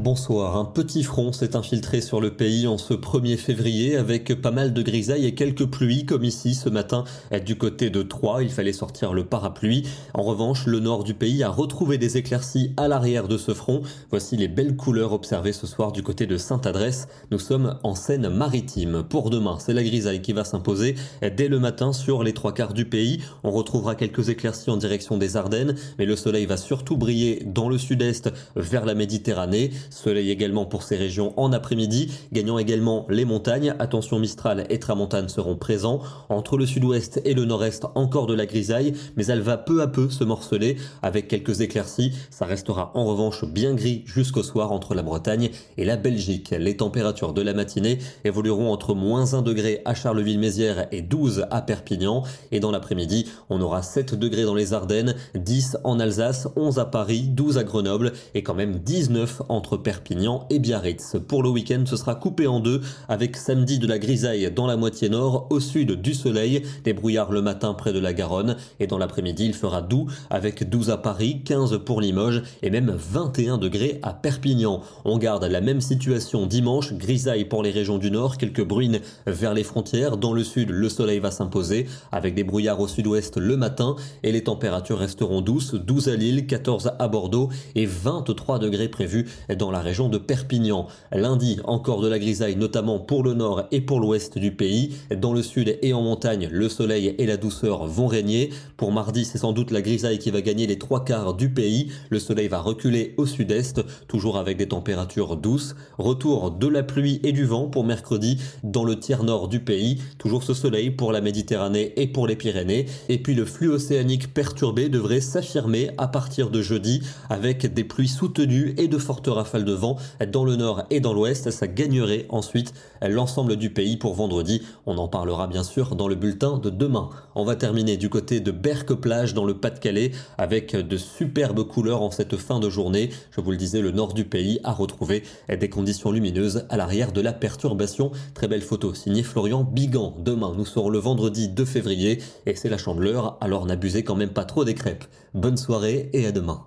Bonsoir. Un petit front s'est infiltré sur le pays en ce 1er février avec pas mal de grisailles et quelques pluies comme ici ce matin du côté de Troyes. Il fallait sortir le parapluie. En revanche, le nord du pays a retrouvé des éclaircies à l'arrière de ce front. Voici les belles couleurs observées ce soir du côté de Sainte-Adresse. Nous sommes en Seine-Maritime. Pour demain, c'est la grisaille qui va s'imposer dès le matin sur les trois quarts du pays. On retrouvera quelques éclaircies en direction des Ardennes, mais le soleil va surtout briller dans le sud-est vers la Méditerranée. Soleil également pour ces régions en après-midi, gagnant également les montagnes. Attention, Mistral et Tramontane seront présents. Entre le sud-ouest et le nord-est, encore de la grisaille, mais elle va peu à peu se morceler avec quelques éclaircies. Ça restera en revanche bien gris jusqu'au soir entre la Bretagne et la Belgique. Les températures de la matinée évolueront entre moins 1 degré à Charleville-Mézières et 12 à Perpignan. Et dans l'après-midi, on aura 7 degrés dans les Ardennes, 10 en Alsace, 11 à Paris, 12 à Grenoble et quand même 19 entre Perpignan et Biarritz. Pour le week-end, ce sera coupé en deux avec samedi de la grisaille dans la moitié nord, au sud du soleil, des brouillards le matin près de la Garonne et dans l'après-midi, il fera doux avec 12 à Paris, 15 pour Limoges et même 21 degrés à Perpignan. On garde la même situation dimanche, grisaille pour les régions du nord, quelques bruines vers les frontières. Dans le sud, le soleil va s'imposer avec des brouillards au sud-ouest le matin et les températures resteront douces, 12 à Lille, 14 à Bordeaux et 23 degrés prévus dans la région de Perpignan. Lundi, encore de la grisaille, notamment pour le nord et pour l'ouest du pays. Dans le sud et en montagne, le soleil et la douceur vont régner. Pour mardi, c'est sans doute la grisaille qui va gagner les trois quarts du pays. Le soleil va reculer au sud-est, toujours avec des températures douces. Retour de la pluie et du vent pour mercredi dans le tiers nord du pays. Toujours ce soleil pour la Méditerranée et pour les Pyrénées. Et puis le flux océanique perturbé devrait s'affirmer à partir de jeudi avec des pluies soutenues et de fortes rafales de vent dans le nord et dans l'ouest. Ça gagnerait ensuite l'ensemble du pays pour vendredi. On en parlera bien sûr dans le bulletin de demain. On va terminer du côté de Berque-Plage dans le Pas-de-Calais avec de superbes couleurs en cette fin de journée. Je vous le disais, le nord du pays a retrouvé des conditions lumineuses à l'arrière de la perturbation. Très belle photo signée Florian Bigan. Demain, nous serons le vendredi 2 février et c'est la chandeleur, alors n'abusez quand même pas trop des crêpes. Bonne soirée et à demain.